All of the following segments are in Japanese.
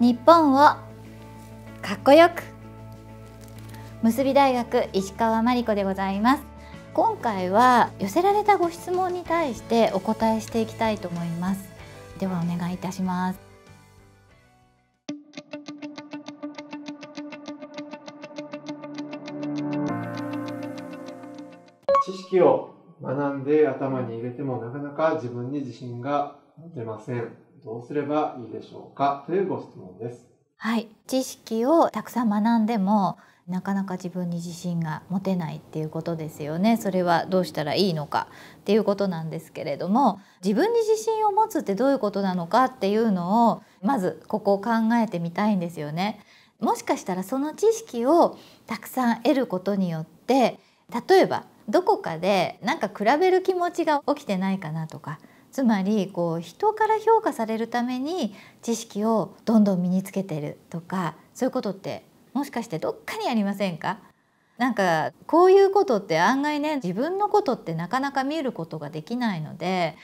日本をかっこよく結び大学石川真理子でございます今回は寄せられたご質問に対してお答えしていきたいと思いますではお願いいたします知識を学んで頭に入れてもなかなか自分に自信が出ませんどうすればいいでしょうかというご質問です。はい、知識をたくさん学んでもなかなか自分に自信が持てないっていうことですよねそれはどうしたらいいのかっていうことなんですけれども自分に自信を持つってどういうことなのかっていうのをまずここを考えてみたいんですよねもしかしたらその知識をたくさん得ることによって例えばどこかでなんか比べる気持ちが起きてないかなとかつまりこう人から評価されるために知識をどんどん身につけてるとかそういうことってもしかしてどっかにありませんかなんかこういうことって案外ね自分のことってなかなか見ることができないので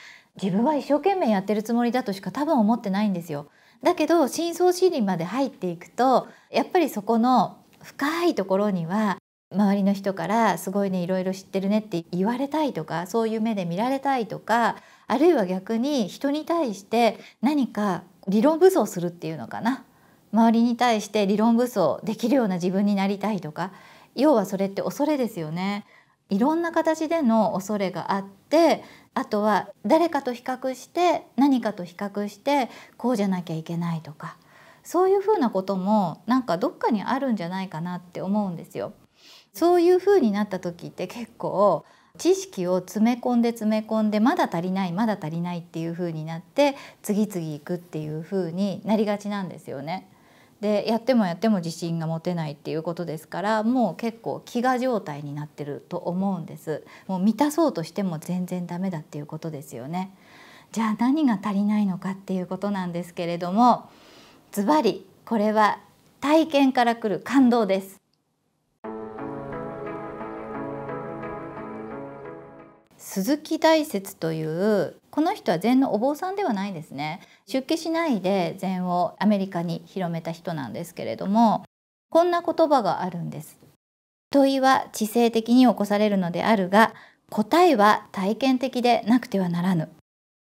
自分は一生懸命やってるつもりだとしか多分思ってないんですよ。だけど深層心理まで入っていくとやっぱりそこの深いところには周りの人からすごいねいろいろ知ってるねって言われたいとかそういう目で見られたいとかあるいは逆に人に対して何か理論武装するっていうのかな周りに対して理論武装できるような自分になりたいとか要はそれって恐れですよねいろんな形での恐れがあってあとは誰かと比較して何かと比較してこうじゃなきゃいけないとかそういうふうなこともなんかどっかにあるんじゃないかなって思うんですよ。そういうふうになった時って結構知識を詰め込んで詰め込んでまだ足りないまだ足りないっていう風になって次々いくっていう風になりがちなんですよね。でやってもやっても自信が持てないっていうことですからもう結構飢餓状態になってると思うんですもう満たそうとしても全然ダメだっていうことですよねじゃあ何が足りないのかっていうことなんですけれどもズバリこれは体験からくる感動です鈴木大説というこの人は禅のお坊さんではないですね出家しないで禅をアメリカに広めた人なんですけれどもこんな言葉があるんです問いは知性的に起こされるのであるが答えは体験的でなくてはならぬ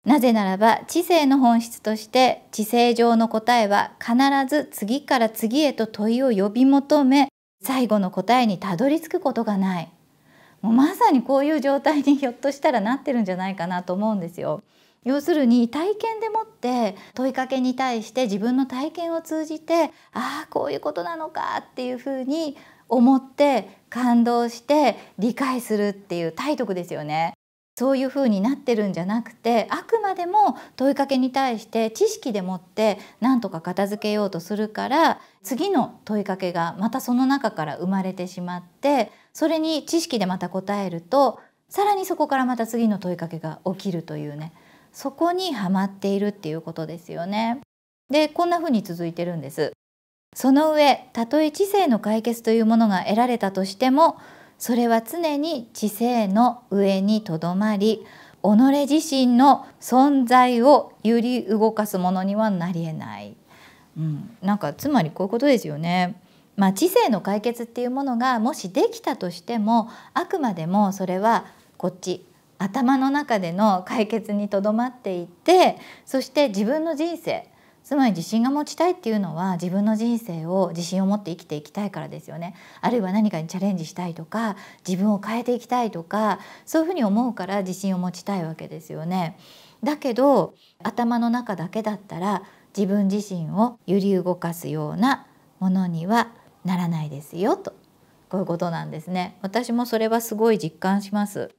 なぜならば知性の本質として知性上の答えは必ず次から次へと問いを呼び求め最後の答えにたどり着くことがないもうまさにこういう状態にひょっとしたらなってるんじゃないかなと思うんですよ。要するに体験でもって問いかけに対して自分の体験を通じてああこういうことなのかっていうふうに思って感動して理解するっていう体得ですよね。そういうふうになってるんじゃなくてあくまでも問いかけに対して知識でもって何とか片付けようとするから次の問いかけがまたその中から生まれてしまってそれに知識でまた答えるとさらにそこからまた次の問いかけが起きるというねそこにはまっているっていうことですよね。でこんな風に続いてるんです。その上たとえ知性の解決というものが得られたとしてもそれは常に知性の上にとどまり己自身の存在を揺り動かすものにはなりえない、うん、なんかつまりこういうことですよね。まあ、知性の解決っていうものがもしできたとしてもあくまでもそれはこっち頭の中での解決にとどまっていてそして自分の人生つまり自信が持ちたいっていうのは自分の人生を自信を持って生きていきたいからですよねあるいは何かにチャレンジしたいとか自分を変えていきたいとかそういうふうに思うから自信を持ちたいわけですよねだけど頭の中だけだったら自分自身を揺り動かすようなものにはならないですよとこういうことなんですね私もそれはすごい実感します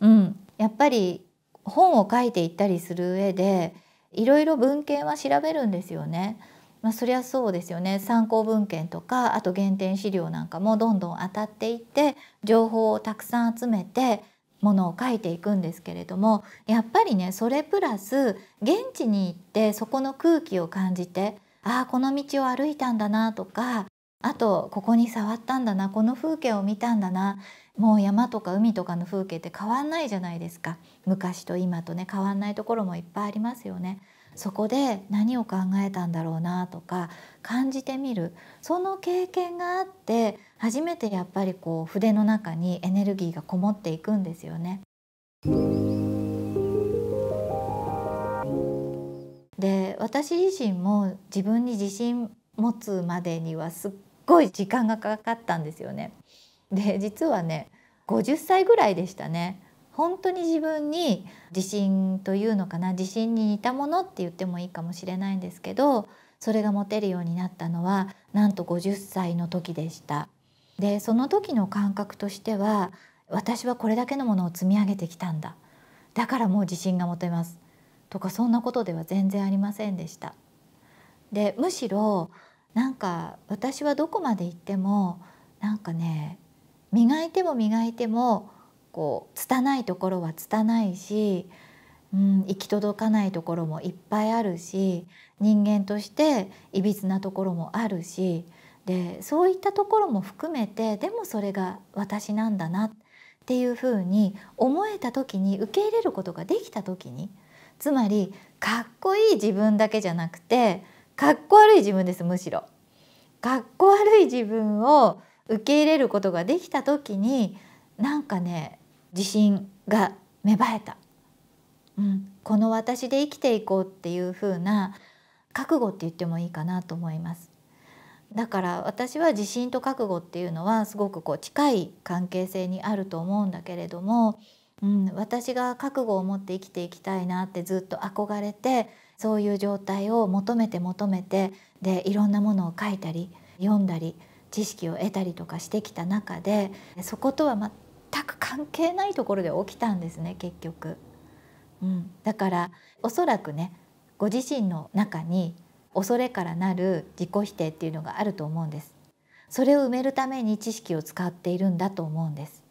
うんやっぱり本を書いていったりする上でいろいろ文献は調べるんですよねまあ、そりゃそうですよね参考文献とかあと原点資料なんかもどんどん当たっていって情報をたくさん集めてものを書いていくんですけれどもやっぱりねそれプラス現地に行ってそこの空気を感じてああこの道を歩いたんだなとかあとここに触ったんだなこの風景を見たんだなもう山とか海とかの風景って変わんないじゃないですか昔と今とね変わんないところもいっぱいありますよね。そこで何を考えたんだろうなとか感じてみるその経験があって初めてやっぱりこう筆の中にエネルギーがこもっていくんですよね。で私自身も自分に自信持つまでにはすっごい時間がかかったんですよね。で実はね50歳ぐらいでしたね本当に自分に自信というのかな自信に似たものって言ってもいいかもしれないんですけどそれが持てるようになったのはなんと50歳の時でしたでその時の感覚としては私はこれだけのものを積み上げてきたんだだからもう自信が持てますとかそんなことでは全然ありませんでしたでむしろなんか私はどこまで行ってもなんかね磨いても磨いてもこう拙いところは拙いし、うん、行き届かないところもいっぱいあるし人間としていびつなところもあるしでそういったところも含めてでもそれが私なんだなっていうふうに思えた時に受け入れることができた時につまりかっこいい自分だけじゃなくてかっこ悪い自分ですむしろ。かっこ悪い自分を受け入れることができた時になんかね自信が芽生えた、うん、この私で生きていこうっていう風な覚悟って言ってもいいかなと思います。だから私は自信と覚悟っていうのはすごくこう近い関係性にあると思うんだけれども、うん、私が覚悟を持って生きていきたいなってずっと憧れてそういう状態を求めて求めてでいろんなものを書いたり読んだり知識を得たりとかしてきた中でそことは全く関係ないところで起きたんですね結局、うん、だからおそらくねご自身の中に恐れからなる自己否定っていうのがあると思うんですそれを埋めるために知識を使っているんだと思うんです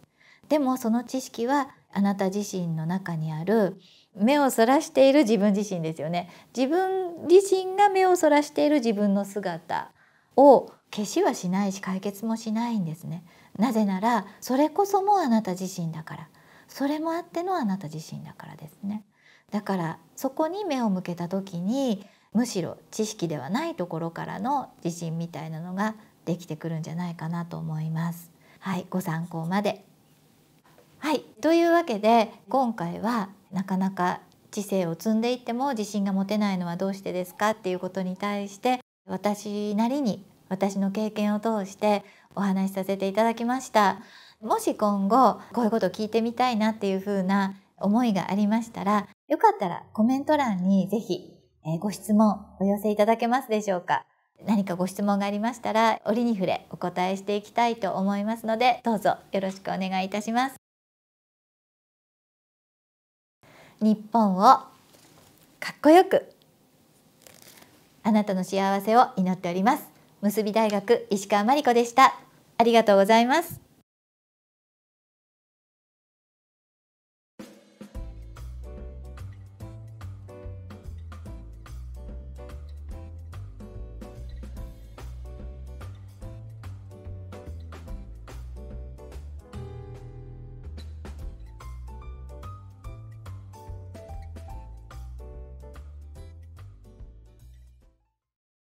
でもその知識はあなた自身の中にある目をそらしている自分自身ですよね自分自身が目をそらしている自分の姿を消しはしないし解決もしないんですねなぜならそれこそもあなた自身だからそれもあってのあなた自身だからですねだからそこに目を向けた時にむしろ知識ではないところからの自信みたいなのができてくるんじゃないかなと思いますはいご参考まではいというわけで今回はなかなか知性を積んでいっても自信が持てないのはどうしてですかっていうことに対して私なりに私の経験を通してお話しさせていただきましたもし今後こういうことを聞いてみたいなっていう風な思いがありましたらよかったらコメント欄にぜひご質問お寄せいただけますでしょうか何かご質問がありましたら折に触れお答えしていきたいと思いますのでどうぞよろしくお願いいたします日本をかっこよくあなたの幸せを祈っております結び大学石川真理子でしたありがとうございます